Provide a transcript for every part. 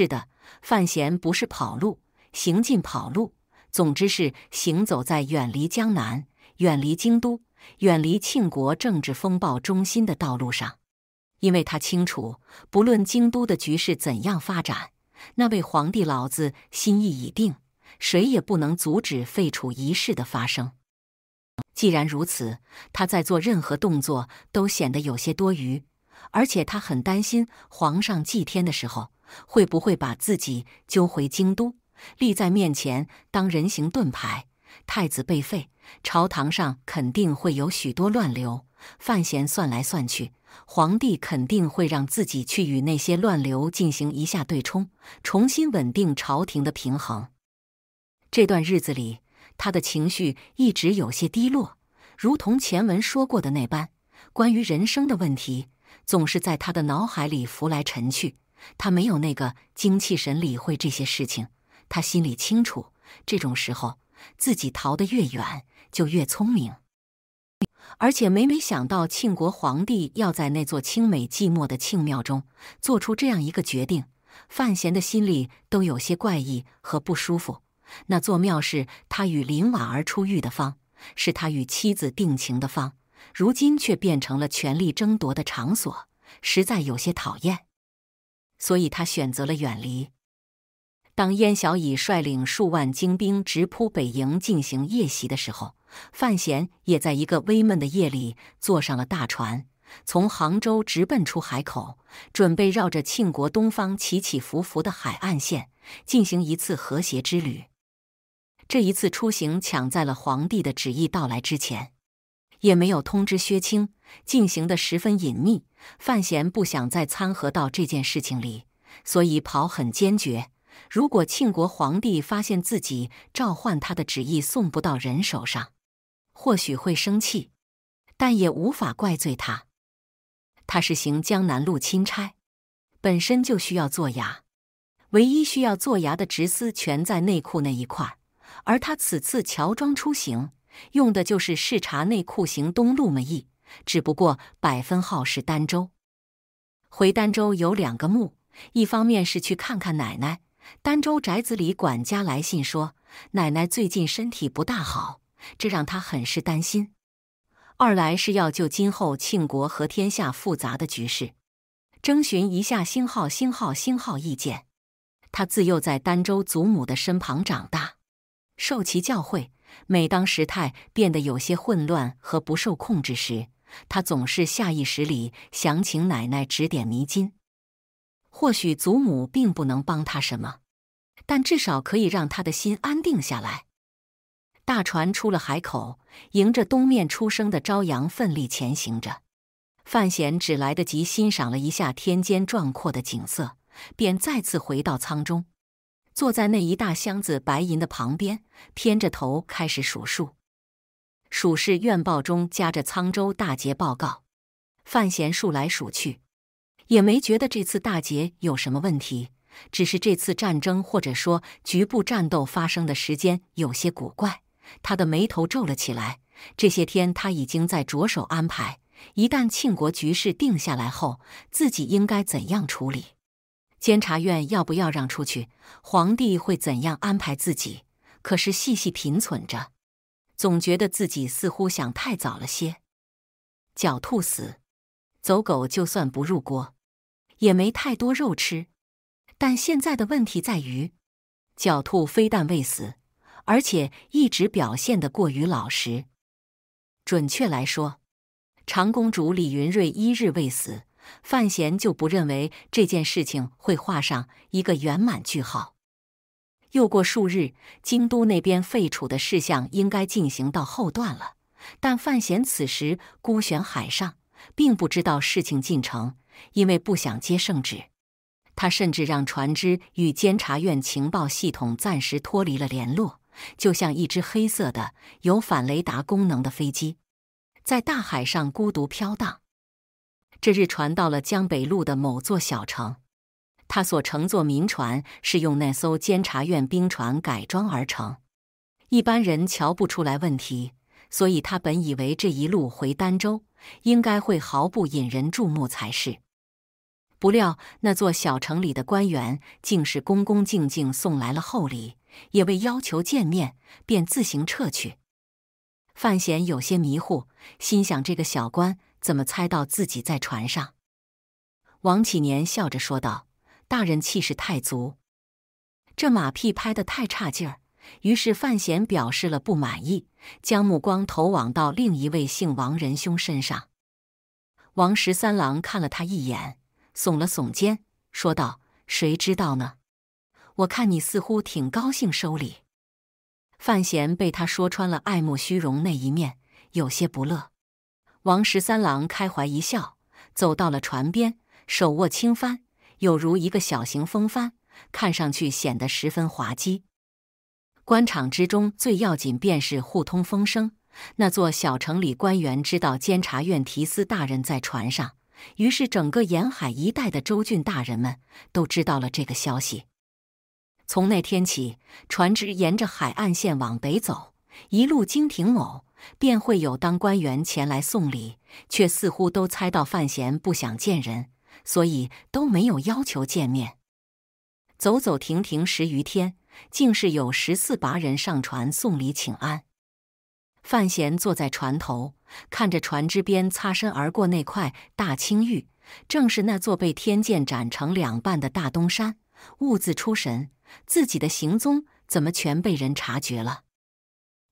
是的，范闲不是跑路，行进跑路，总之是行走在远离江南、远离京都、远离庆国政治风暴中心的道路上。因为他清楚，不论京都的局势怎样发展，那位皇帝老子心意已定，谁也不能阻止废除仪式的发生。既然如此，他在做任何动作都显得有些多余，而且他很担心皇上祭天的时候。会不会把自己揪回京都，立在面前当人形盾牌？太子被废，朝堂上肯定会有许多乱流。范闲算来算去，皇帝肯定会让自己去与那些乱流进行一下对冲，重新稳定朝廷的平衡。这段日子里，他的情绪一直有些低落，如同前文说过的那般，关于人生的问题总是在他的脑海里浮来沉去。他没有那个精气神理会这些事情，他心里清楚，这种时候自己逃得越远就越聪明。而且每每想到庆国皇帝要在那座清美寂寞的庆庙中做出这样一个决定，范闲的心里都有些怪异和不舒服。那座庙是他与林婉儿出狱的方，是他与妻子定情的方，如今却变成了权力争夺的场所，实在有些讨厌。所以他选择了远离。当燕小乙率领数万精兵直扑北营进行夜袭的时候，范闲也在一个微闷的夜里坐上了大船，从杭州直奔出海口，准备绕着庆国东方起起伏伏的海岸线进行一次和谐之旅。这一次出行抢在了皇帝的旨意到来之前。也没有通知薛青，进行的十分隐秘。范闲不想再掺和到这件事情里，所以跑很坚决。如果庆国皇帝发现自己召唤他的旨意送不到人手上，或许会生气，但也无法怪罪他。他是行江南路钦差，本身就需要做牙，唯一需要做牙的职司全在内库那一块，而他此次乔装出行。用的就是视察内库行东路嘛意，只不过百分号是儋州。回儋州有两个目一方面是去看看奶奶，儋州宅子里管家来信说奶奶最近身体不大好，这让他很是担心；二来是要就今后庆国和天下复杂的局势，征询一下星号星号星号意见。他自幼在儋州祖母的身旁长大，受其教诲。每当时态变得有些混乱和不受控制时，他总是下意识里想请奶奶指点迷津。或许祖母并不能帮他什么，但至少可以让他的心安定下来。大船出了海口，迎着东面出生的朝阳奋力前行着。范闲只来得及欣赏了一下天间壮阔的景色，便再次回到舱中。坐在那一大箱子白银的旁边，偏着头开始数数。数是院报中夹着沧州大捷报告，范闲数来数去，也没觉得这次大捷有什么问题，只是这次战争或者说局部战斗发生的时间有些古怪。他的眉头皱了起来。这些天他已经在着手安排，一旦庆国局势定下来后，自己应该怎样处理？监察院要不要让出去？皇帝会怎样安排自己？可是细细品忖着，总觉得自己似乎想太早了些。狡兔死，走狗就算不入锅，也没太多肉吃。但现在的问题在于，狡兔非但未死，而且一直表现的过于老实。准确来说，长公主李云瑞一日未死。范闲就不认为这件事情会画上一个圆满句号。又过数日，京都那边废除的事项应该进行到后段了，但范闲此时孤悬海上，并不知道事情进程，因为不想接圣旨。他甚至让船只与监察院情报系统暂时脱离了联络，就像一只黑色的有反雷达功能的飞机，在大海上孤独飘荡。这日传到了江北路的某座小城，他所乘坐民船是用那艘监察院兵船改装而成，一般人瞧不出来问题，所以他本以为这一路回儋州应该会毫不引人注目才是。不料那座小城里的官员竟是恭恭敬敬送来了厚礼，也未要求见面，便自行撤去。范闲有些迷糊，心想这个小官。怎么猜到自己在船上？王启年笑着说道：“大人气势太足，这马屁拍的太差劲儿。”于是范闲表示了不满意，将目光投往到另一位姓王仁兄身上。王十三郎看了他一眼，耸了耸肩，说道：“谁知道呢？我看你似乎挺高兴收礼。”范闲被他说穿了爱慕虚荣那一面，有些不乐。王十三郎开怀一笑，走到了船边，手握青帆，有如一个小型风帆，看上去显得十分滑稽。官场之中最要紧便是互通风声，那座小城里官员知道监察院提司大人在船上，于是整个沿海一带的州郡大人们都知道了这个消息。从那天起，船只沿着海岸线往北走，一路经亭某。便会有当官员前来送礼，却似乎都猜到范闲不想见人，所以都没有要求见面。走走停停十余天，竟是有十四拔人上船送礼请安。范闲坐在船头，看着船只边擦身而过那块大青玉，正是那座被天剑斩成两半的大东山，兀自出神。自己的行踪怎么全被人察觉了？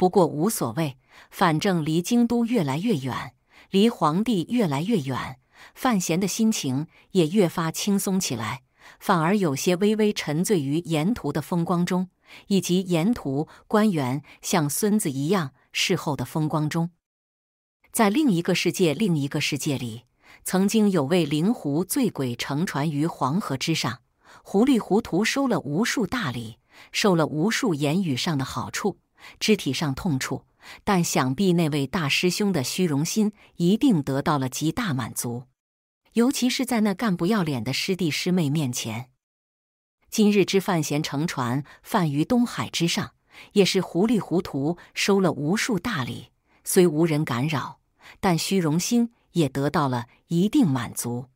不过无所谓，反正离京都越来越远，离皇帝越来越远，范闲的心情也越发轻松起来，反而有些微微沉醉于沿途的风光中，以及沿途官员像孙子一样侍候的风光中。在另一个世界，另一个世界里，曾经有位灵狐醉鬼乘船于黄河之上，糊里糊涂收了无数大礼，受了无数言语上的好处。肢体上痛处，但想必那位大师兄的虚荣心一定得到了极大满足，尤其是在那干不要脸的师弟师妹面前。今日之范闲乘船泛于东海之上，也是糊里糊涂收了无数大礼，虽无人干扰，但虚荣心也得到了一定满足，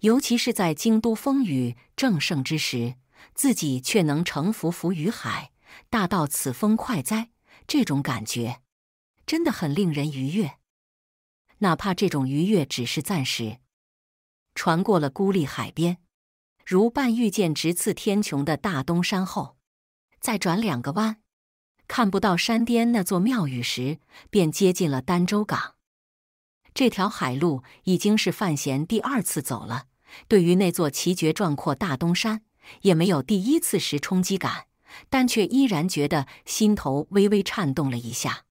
尤其是在京都风雨正盛之时，自己却能乘浮浮于海。大道此风快哉！这种感觉真的很令人愉悦，哪怕这种愉悦只是暂时。船过了孤立海边，如半遇见直刺天穹的大东山后，再转两个弯，看不到山巅那座庙宇时，便接近了儋州港。这条海路已经是范闲第二次走了，对于那座奇绝壮阔大东山，也没有第一次时冲击感。但却依然觉得心头微微颤动了一下。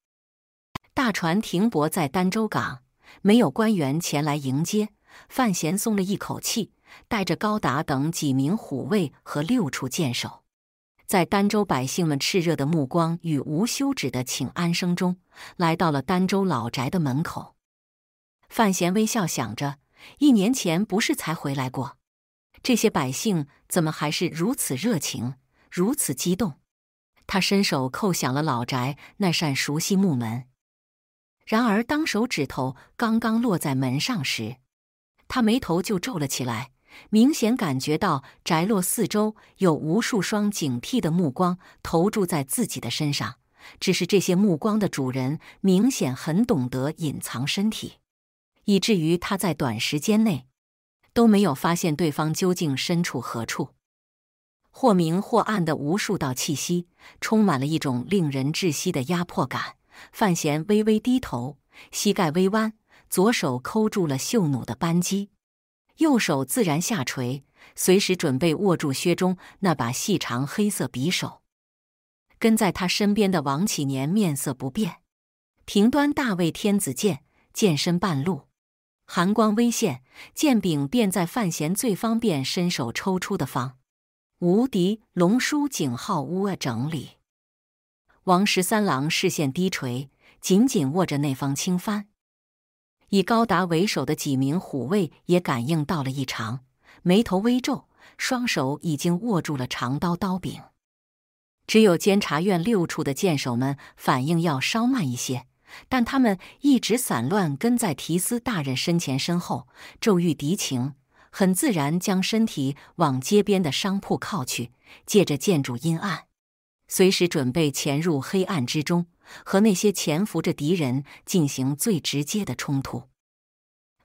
大船停泊在儋州港，没有官员前来迎接，范闲松了一口气，带着高达等几名虎卫和六处剑手，在儋州百姓们炽热的目光与无休止的请安声中，来到了儋州老宅的门口。范闲微笑想着：一年前不是才回来过，这些百姓怎么还是如此热情？如此激动，他伸手叩响了老宅那扇熟悉木门。然而，当手指头刚刚落在门上时，他眉头就皱了起来，明显感觉到宅落四周有无数双警惕的目光投注在自己的身上。只是这些目光的主人明显很懂得隐藏身体，以至于他在短时间内都没有发现对方究竟身处何处。或明或暗的无数道气息，充满了一种令人窒息的压迫感。范闲微微低头，膝盖微弯，左手扣住了袖弩的扳机，右手自然下垂，随时准备握住靴中那把细长黑色匕首。跟在他身边的王启年面色不变，平端大卫天子剑，剑身半露，寒光微现，剑柄便在范闲最方便伸手抽出的方。无敌龙叔井号屋啊整理，王十三郎视线低垂，紧紧握着那方青帆。以高达为首的几名虎卫也感应到了异常，眉头微皱，双手已经握住了长刀刀柄。只有监察院六处的剑手们反应要稍慢一些，但他们一直散乱跟在提斯大人身前身后，骤遇敌情。很自然将身体往街边的商铺靠去，借着建筑阴暗，随时准备潜入黑暗之中，和那些潜伏着敌人进行最直接的冲突。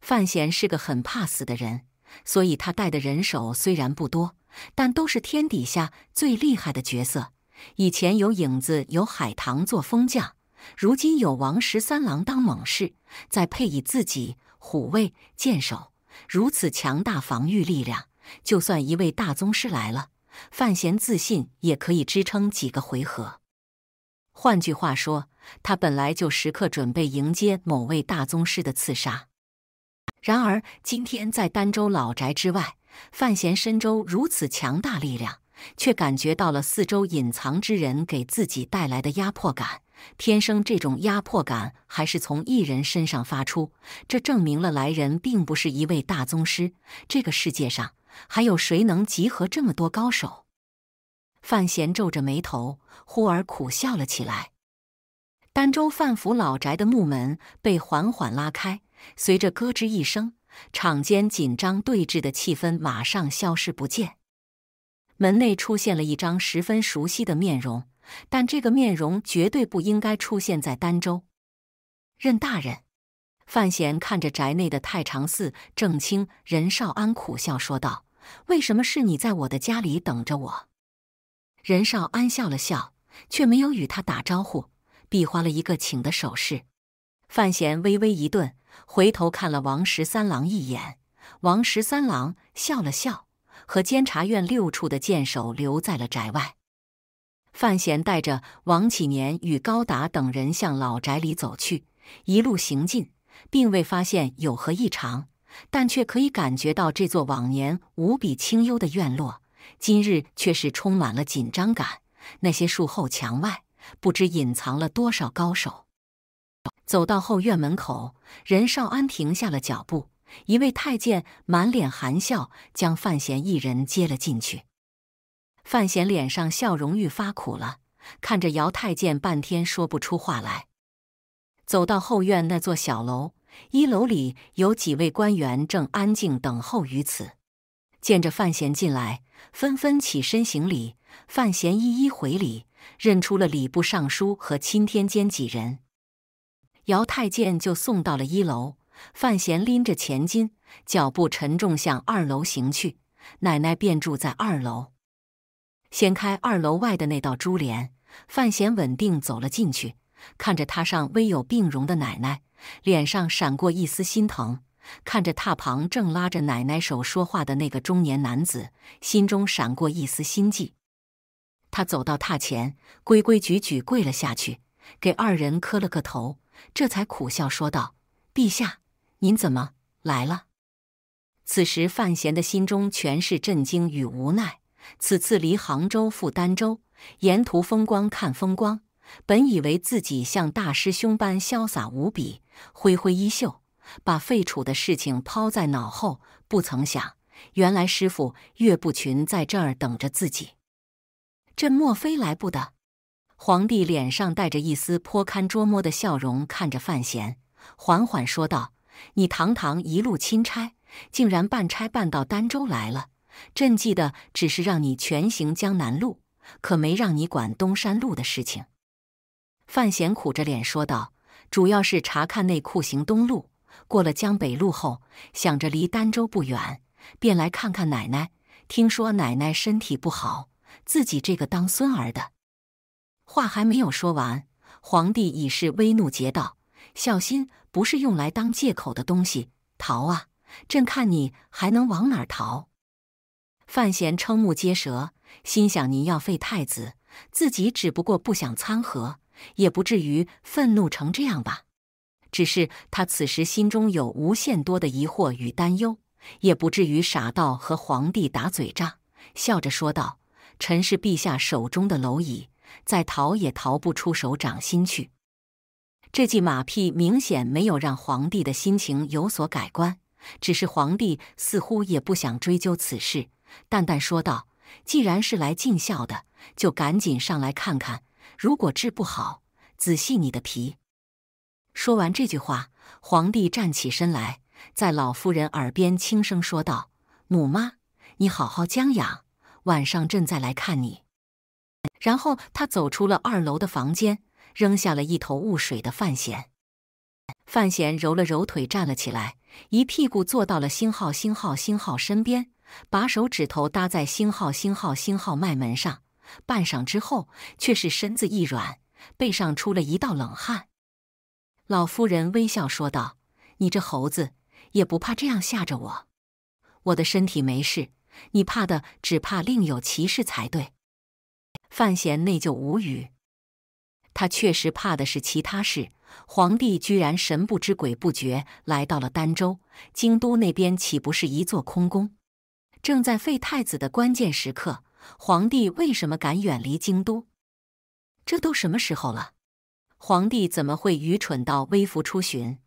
范闲是个很怕死的人，所以他带的人手虽然不多，但都是天底下最厉害的角色。以前有影子，有海棠做风将，如今有王十三郎当猛士，再配以自己虎卫剑手。如此强大防御力量，就算一位大宗师来了，范闲自信也可以支撑几个回合。换句话说，他本来就时刻准备迎接某位大宗师的刺杀。然而，今天在儋州老宅之外，范闲身周如此强大力量，却感觉到了四周隐藏之人给自己带来的压迫感。天生这种压迫感，还是从一人身上发出，这证明了来人并不是一位大宗师。这个世界上还有谁能集合这么多高手？范闲皱着眉头，忽而苦笑了起来。儋州范府老宅的木门被缓缓拉开，随着咯吱一声，场间紧张对峙的气氛马上消失不见。门内出现了一张十分熟悉的面容。但这个面容绝对不应该出现在儋州。任大人，范闲看着宅内的太常寺正卿任少安，苦笑说道：“为什么是你在我的家里等着我？”任少安笑了笑，却没有与他打招呼，比划了一个请的手势。范闲微微一顿，回头看了王十三郎一眼。王十三郎笑了笑，和监察院六处的剑手留在了宅外。范闲带着王启年与高达等人向老宅里走去，一路行进，并未发现有何异常，但却可以感觉到这座往年无比清幽的院落，今日却是充满了紧张感。那些树后墙外，不知隐藏了多少高手。走到后院门口，任少安停下了脚步，一位太监满脸含笑，将范闲一人接了进去。范闲脸上笑容愈发苦了，看着姚太监半天说不出话来，走到后院那座小楼，一楼里有几位官员正安静等候于此，见着范闲进来，纷纷起身行礼。范闲一一回礼，认出了礼部尚书和钦天监几人，姚太监就送到了一楼。范闲拎着钱金，脚步沉重向二楼行去。奶奶便住在二楼。掀开二楼外的那道珠帘，范闲稳定走了进去，看着榻上微有病容的奶奶，脸上闪过一丝心疼；看着榻旁正拉着奶奶手说话的那个中年男子，心中闪过一丝心悸。他走到榻前，规规矩矩跪了下去，给二人磕了个头，这才苦笑说道：“陛下，您怎么来了？”此时，范闲的心中全是震惊与无奈。此次离杭州赴儋州，沿途风光看风光。本以为自己像大师兄般潇洒无比，挥挥衣袖，把废楚的事情抛在脑后。不曾想，原来师傅岳不群在这儿等着自己。朕莫非来不得？皇帝脸上带着一丝颇堪捉摸的笑容，看着范闲，缓缓说道：“你堂堂一路钦差，竟然半差半到儋州来了。”朕记得只是让你全行江南路，可没让你管东山路的事情。范闲苦着脸说道：“主要是查看内库行东路，过了江北路后，想着离丹州不远，便来看看奶奶。听说奶奶身体不好，自己这个当孙儿的……话还没有说完，皇帝已是微怒桀道：‘孝心不是用来当借口的东西，逃啊！朕看你还能往哪儿逃？’”范闲瞠目结舌，心想：“您要废太子，自己只不过不想参和，也不至于愤怒成这样吧？”只是他此时心中有无限多的疑惑与担忧，也不至于傻到和皇帝打嘴仗。笑着说道：“臣是陛下手中的蝼蚁，再逃也逃不出手掌心去。”这记马屁明显没有让皇帝的心情有所改观，只是皇帝似乎也不想追究此事。淡淡说道：“既然是来尽孝的，就赶紧上来看看。如果治不好，仔细你的皮。”说完这句话，皇帝站起身来，在老夫人耳边轻声说道：“母妈，你好好将养，晚上朕再来看你。”然后他走出了二楼的房间，扔下了一头雾水的范闲。范闲揉了揉腿，站了起来，一屁股坐到了星号星号星号身边。把手指头搭在星号星号星号脉门上，半晌之后，却是身子一软，背上出了一道冷汗。老夫人微笑说道：“你这猴子也不怕这样吓着我？我的身体没事，你怕的只怕另有其事才对。”范闲内疚无语，他确实怕的是其他事。皇帝居然神不知鬼不觉来到了儋州，京都那边岂不是一座空宫？正在废太子的关键时刻，皇帝为什么敢远离京都？这都什么时候了，皇帝怎么会愚蠢到微服出巡？